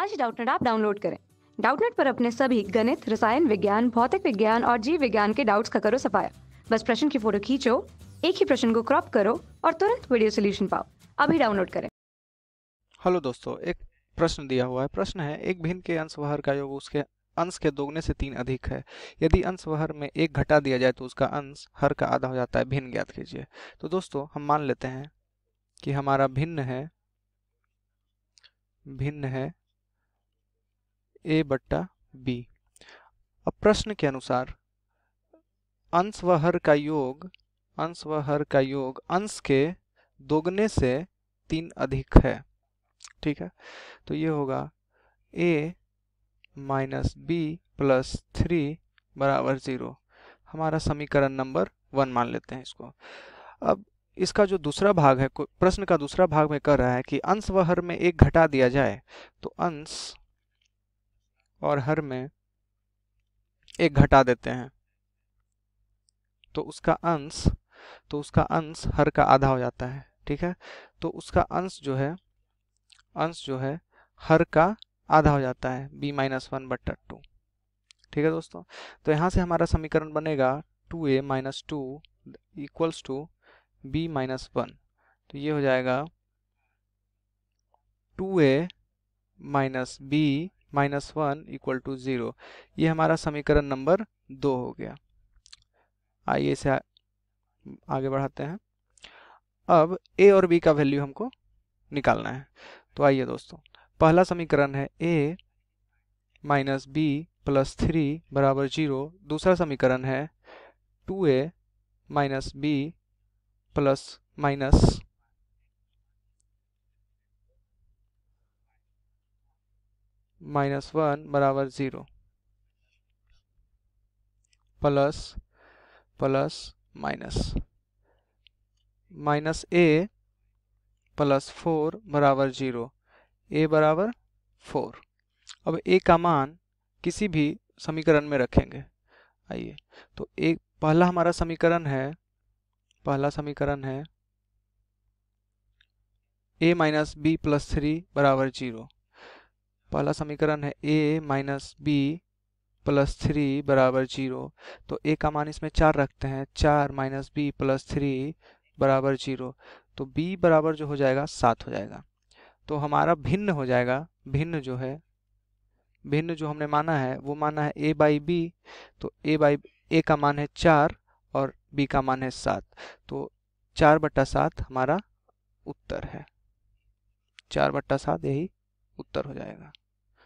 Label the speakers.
Speaker 1: आज डाउटनेट आप डाउनलोड करें डाउटनेट पर अपने सभी गणित रसायन विज्ञान भौतिक विज्ञान और जीव विज्ञान के डाउट्स का करो सफाया बस प्रश्न की फोटो खींचो एक ही प्रश्न को क्रॉप करो और तुरंत वीडियो सोल्यूशन पाओ अभी डाउनलोड करें
Speaker 2: हेलो दोस्तों एक प्रश्न दिया हुआ है प्रश्न है एक भिन्न के अंश बाहर का योग उसके अंश के दोगुने से तीन अधिक है यदि अंश हर में एक घटा दिया जाए तो उसका अंश हर का आधा हो जाता है भिन्न ज्ञात कीजिए तो दोस्तों हम मान लेते हैं कि हमारा भिन्न है भिन्न है ए बट्टा बी अब प्रश्न के अनुसार अंश व हर का योग अंश व हर का योग अंश के दोगुने से तीन अधिक है ठीक है तो ये होगा A minus B plus three बराबर ज़ीरो हमारा समीकरण नंबर वन मान लेते हैं इसको अब इसका जो दूसरा भाग है प्रश्न का दूसरा भाग में कह रहा है कि अंश व हर में एक घटा दिया जाए तो अंश और हर में एक घटा देते हैं तो उसका अंश तो उसका अंश हर का आधा हो जाता है ठीक है तो उसका अंश जो है अंश जो है हर का आधा हो जाता है b माइनस वन बट्टा टू ठीक है दोस्तों तो यहाँ से हमारा समीकरण बनेगा two A minus two equals two B minus one तो ये हो जाएगा two A minus B minus one equal to zero ये हमारा समीकरण नंबर दो हो गया आइए इसे आगे बढ़ाते हैं अब ए और बी का वैल्यू हमको निकालना है तो आइए दोस्तों पहला समीकरण है A minus B plus three बराबर जीरो दूसरा समीकरण है two A minus B plus minus minus one बराबर zero plus plus minus minus A plus four बराबर ज़ीरो ए बराबर फोर अब ए का मान किसी भी समीकरण में रखेंगे आइए तो एक पहला हमारा समीकरण है पहला समीकरण है A minus B plus three बराबर जीरो पहला समीकरण है A minus B plus three बराबर जीरो तो ए का मान इसमें चार रखते हैं चार माइनस बी प्लस थ्री बराबर जीरो तो बी बराबर जो हो जाएगा सात हो जाएगा तो हमारा भिन्न हो जाएगा भिन्न जो है भिन्न जो हमने माना है वो माना है ए बाई बी तो ए बाई ए का मान है चार और बी का मान है सात तो चार बट्टा सात हमारा उत्तर है चार बट्टा सात यही उत्तर हो जाएगा